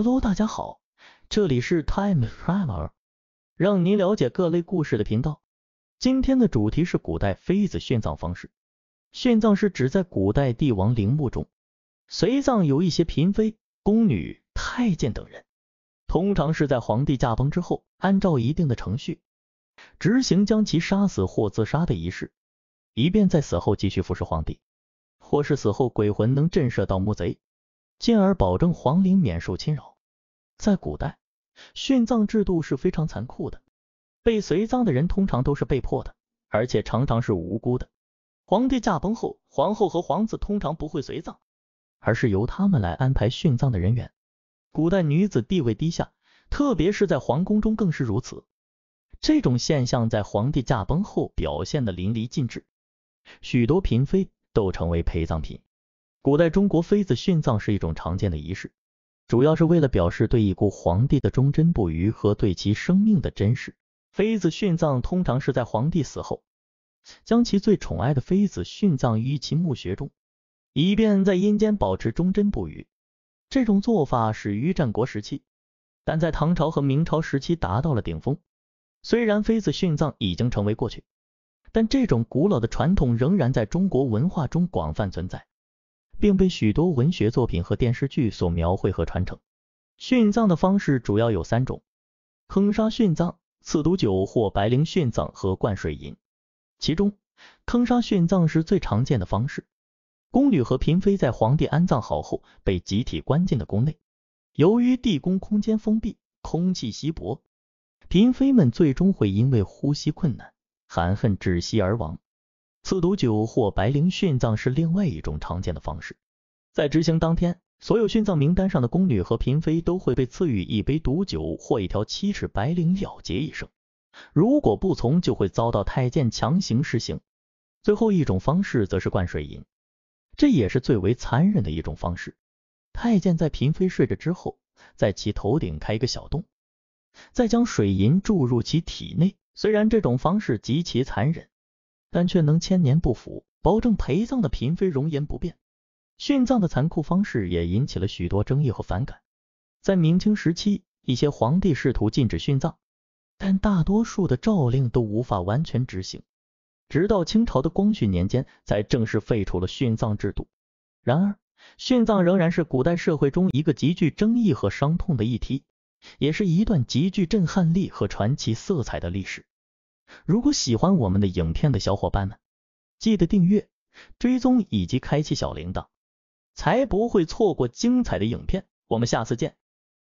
Hello，大家好，这里是 Time Traveler，让您了解各类故事的频道。今天的主题是古代妃子殉葬方式。殉葬是指在古代帝王陵墓中随葬有一些嫔妃、宫女、太监等人，通常是在皇帝驾崩之后，按照一定的程序执行将其杀死或自杀的仪式，以便在死后继续服侍皇帝，或是死后鬼魂能震慑盗墓贼。进而保证皇陵免受侵扰。在古代，殉葬制度是非常残酷的，被随葬的人通常都是被迫的，而且常常是无辜的。皇帝驾崩后，皇后和皇子通常不会随葬，而是由他们来安排殉葬的人员。古代女子地位低下，特别是在皇宫中更是如此。这种现象在皇帝驾崩后表现的淋漓尽致，许多嫔妃都成为陪葬品。古代中国妃子殉葬是一种常见的仪式，主要是为了表示对已故皇帝的忠贞不渝和对其生命的珍视。妃子殉葬通常是在皇帝死后，将其最宠爱的妃子殉葬于其墓穴中，以便在阴间保持忠贞不渝。这种做法始于战国时期，但在唐朝和明朝时期达到了顶峰。虽然妃子殉葬已经成为过去，但这种古老的传统仍然在中国文化中广泛存在。并被许多文学作品和电视剧所描绘和传承。殉葬的方式主要有三种：坑杀殉葬、赐毒酒或白绫殉葬和灌水银。其中，坑杀殉葬是最常见的方式。宫女和嫔妃在皇帝安葬好后，被集体关进了宫内。由于地宫空间封闭，空气稀薄，嫔妃们最终会因为呼吸困难、含恨窒息而亡。赐毒酒或白绫殉葬是另外一种常见的方式，在执行当天，所有殉葬名单上的宫女和嫔妃都会被赐予一杯毒酒或一条七尺白绫了结一生。如果不从，就会遭到太监强行施行。最后一种方式则是灌水银，这也是最为残忍的一种方式。太监在嫔妃睡着之后，在其头顶开一个小洞，再将水银注入其体内。虽然这种方式极其残忍。但却能千年不腐，保证陪葬的嫔妃容颜不变。殉葬的残酷方式也引起了许多争议和反感。在明清时期，一些皇帝试图禁止殉葬，但大多数的诏令都无法完全执行。直到清朝的光绪年间，才正式废除了殉葬制度。然而，殉葬仍然是古代社会中一个极具争议和伤痛的议题，也是一段极具震撼力和传奇色彩的历史。如果喜欢我们的影片的小伙伴们，记得订阅、追踪以及开启小铃铛，才不会错过精彩的影片。我们下次见。